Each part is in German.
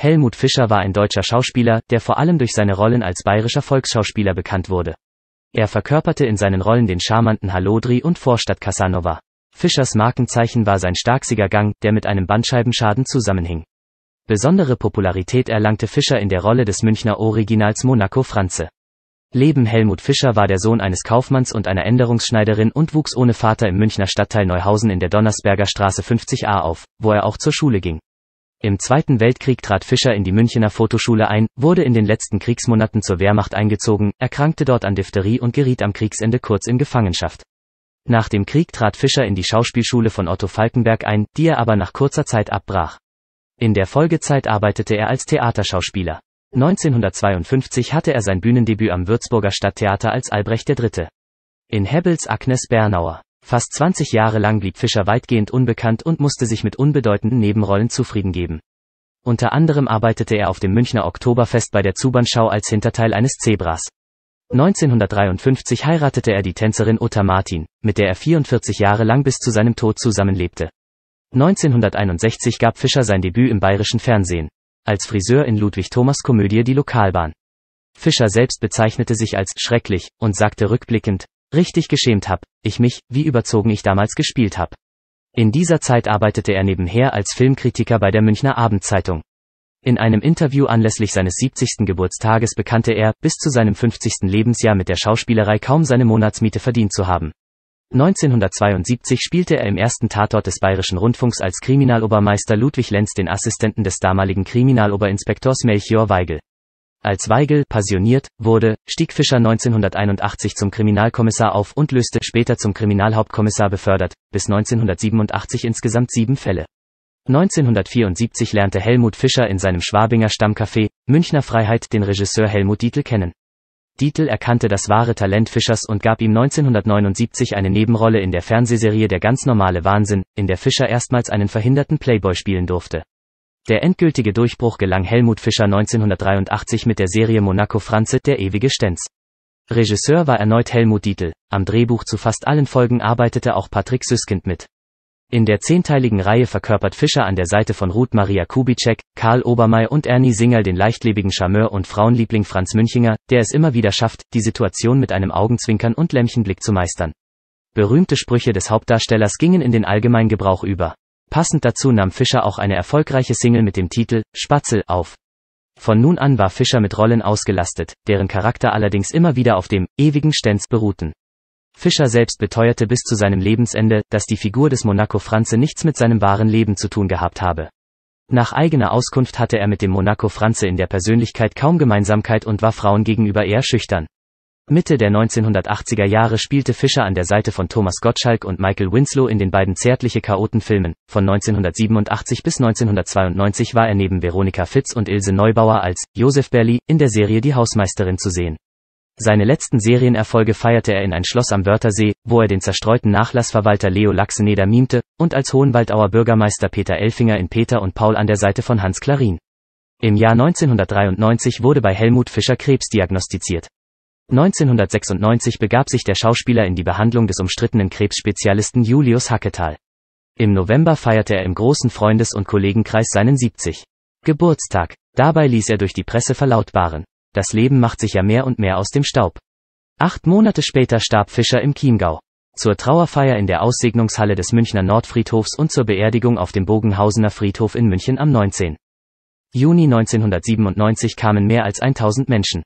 Helmut Fischer war ein deutscher Schauspieler, der vor allem durch seine Rollen als bayerischer Volksschauspieler bekannt wurde. Er verkörperte in seinen Rollen den charmanten Halodri und Vorstadt Casanova. Fischers Markenzeichen war sein starksiger Gang, der mit einem Bandscheibenschaden zusammenhing. Besondere Popularität erlangte Fischer in der Rolle des Münchner Originals Monaco Franze. Leben Helmut Fischer war der Sohn eines Kaufmanns und einer Änderungsschneiderin und wuchs ohne Vater im Münchner Stadtteil Neuhausen in der Donnersberger Straße 50a auf, wo er auch zur Schule ging. Im Zweiten Weltkrieg trat Fischer in die Münchener Fotoschule ein, wurde in den letzten Kriegsmonaten zur Wehrmacht eingezogen, erkrankte dort an Diphtherie und geriet am Kriegsende kurz in Gefangenschaft. Nach dem Krieg trat Fischer in die Schauspielschule von Otto Falkenberg ein, die er aber nach kurzer Zeit abbrach. In der Folgezeit arbeitete er als Theaterschauspieler. 1952 hatte er sein Bühnendebüt am Würzburger Stadttheater als Albrecht III. In Hebbels Agnes Bernauer. Fast 20 Jahre lang blieb Fischer weitgehend unbekannt und musste sich mit unbedeutenden Nebenrollen zufrieden geben. Unter anderem arbeitete er auf dem Münchner Oktoberfest bei der Zubanschau als Hinterteil eines Zebras. 1953 heiratete er die Tänzerin Uta Martin, mit der er 44 Jahre lang bis zu seinem Tod zusammenlebte. 1961 gab Fischer sein Debüt im bayerischen Fernsehen. Als Friseur in Ludwig Thomas Komödie Die Lokalbahn. Fischer selbst bezeichnete sich als schrecklich und sagte rückblickend, Richtig geschämt hab, ich mich, wie überzogen ich damals gespielt hab. In dieser Zeit arbeitete er nebenher als Filmkritiker bei der Münchner Abendzeitung. In einem Interview anlässlich seines 70. Geburtstages bekannte er, bis zu seinem 50. Lebensjahr mit der Schauspielerei kaum seine Monatsmiete verdient zu haben. 1972 spielte er im ersten Tatort des Bayerischen Rundfunks als Kriminalobermeister Ludwig Lenz den Assistenten des damaligen Kriminaloberinspektors Melchior Weigel. Als Weigel passioniert wurde, stieg Fischer 1981 zum Kriminalkommissar auf und löste später zum Kriminalhauptkommissar befördert, bis 1987 insgesamt sieben Fälle. 1974 lernte Helmut Fischer in seinem Schwabinger Stammcafé, Münchner Freiheit, den Regisseur Helmut Dietl kennen. Dietl erkannte das wahre Talent Fischers und gab ihm 1979 eine Nebenrolle in der Fernsehserie Der ganz normale Wahnsinn, in der Fischer erstmals einen verhinderten Playboy spielen durfte. Der endgültige Durchbruch gelang Helmut Fischer 1983 mit der Serie Monaco Franze, der ewige Stenz. Regisseur war erneut Helmut Dietl, am Drehbuch zu fast allen Folgen arbeitete auch Patrick Süskind mit. In der zehnteiligen Reihe verkörpert Fischer an der Seite von Ruth Maria Kubitschek, Karl Obermeier und Ernie Singer den leichtlebigen Charmeur und Frauenliebling Franz Münchinger, der es immer wieder schafft, die Situation mit einem Augenzwinkern und Lämmchenblick zu meistern. Berühmte Sprüche des Hauptdarstellers gingen in den Allgemeingebrauch über. Passend dazu nahm Fischer auch eine erfolgreiche Single mit dem Titel Spatzel auf. Von nun an war Fischer mit Rollen ausgelastet, deren Charakter allerdings immer wieder auf dem ewigen Stenz beruhten. Fischer selbst beteuerte bis zu seinem Lebensende, dass die Figur des Monaco Franze nichts mit seinem wahren Leben zu tun gehabt habe. Nach eigener Auskunft hatte er mit dem Monaco Franze in der Persönlichkeit kaum Gemeinsamkeit und war Frauen gegenüber eher schüchtern. Mitte der 1980er Jahre spielte Fischer an der Seite von Thomas Gottschalk und Michael Winslow in den beiden Zärtliche Chaotenfilmen. Von 1987 bis 1992 war er neben Veronika Fitz und Ilse Neubauer als Josef Berli in der Serie Die Hausmeisterin zu sehen. Seine letzten Serienerfolge feierte er in ein Schloss am Wörthersee, wo er den zerstreuten Nachlassverwalter Leo Laxeneder mimte, und als Hohenwaldauer Bürgermeister Peter Elfinger in Peter und Paul an der Seite von Hans Klarin. Im Jahr 1993 wurde bei Helmut Fischer Krebs diagnostiziert. 1996 begab sich der Schauspieler in die Behandlung des umstrittenen Krebsspezialisten Julius Hacketal. Im November feierte er im großen Freundes- und Kollegenkreis seinen 70. Geburtstag. Dabei ließ er durch die Presse verlautbaren. Das Leben macht sich ja mehr und mehr aus dem Staub. Acht Monate später starb Fischer im Chiemgau. Zur Trauerfeier in der Aussegnungshalle des Münchner Nordfriedhofs und zur Beerdigung auf dem Bogenhausener Friedhof in München am 19. Juni 1997 kamen mehr als 1000 Menschen.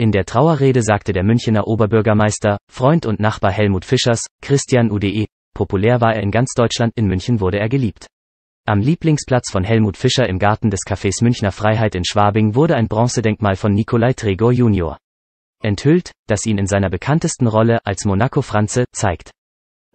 In der Trauerrede sagte der Münchener Oberbürgermeister, Freund und Nachbar Helmut Fischers, Christian UDE, populär war er in ganz Deutschland, in München wurde er geliebt. Am Lieblingsplatz von Helmut Fischer im Garten des Cafés Münchner Freiheit in Schwabing wurde ein Bronzedenkmal von Nikolai Tregor jun. enthüllt, das ihn in seiner bekanntesten Rolle als Monaco Franze zeigt.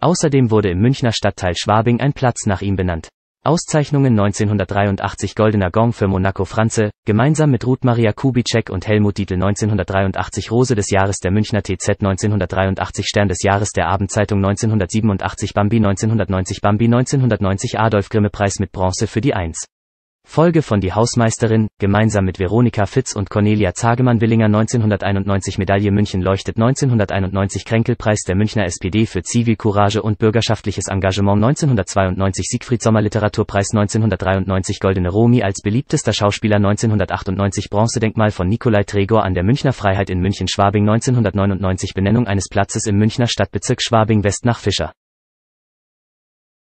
Außerdem wurde im Münchner Stadtteil Schwabing ein Platz nach ihm benannt. Auszeichnungen 1983 Goldener Gong für Monaco Franze, gemeinsam mit Ruth Maria Kubitschek und Helmut Dietl 1983 Rose des Jahres der Münchner TZ 1983 Stern des Jahres der Abendzeitung 1987 Bambi 1990 Bambi 1990 Adolf Grimme Preis mit Bronze für die 1. Folge von Die Hausmeisterin, gemeinsam mit Veronika Fitz und Cornelia Zagemann-Willinger 1991 Medaille München leuchtet 1991 Kränkelpreis der Münchner SPD für Zivilcourage und bürgerschaftliches Engagement 1992 Siegfried Sommer Literaturpreis 1993 Goldene Romi als beliebtester Schauspieler 1998 Bronzedenkmal von Nikolai Tregor an der Münchner Freiheit in München Schwabing 1999 Benennung eines Platzes im Münchner Stadtbezirk Schwabing West nach Fischer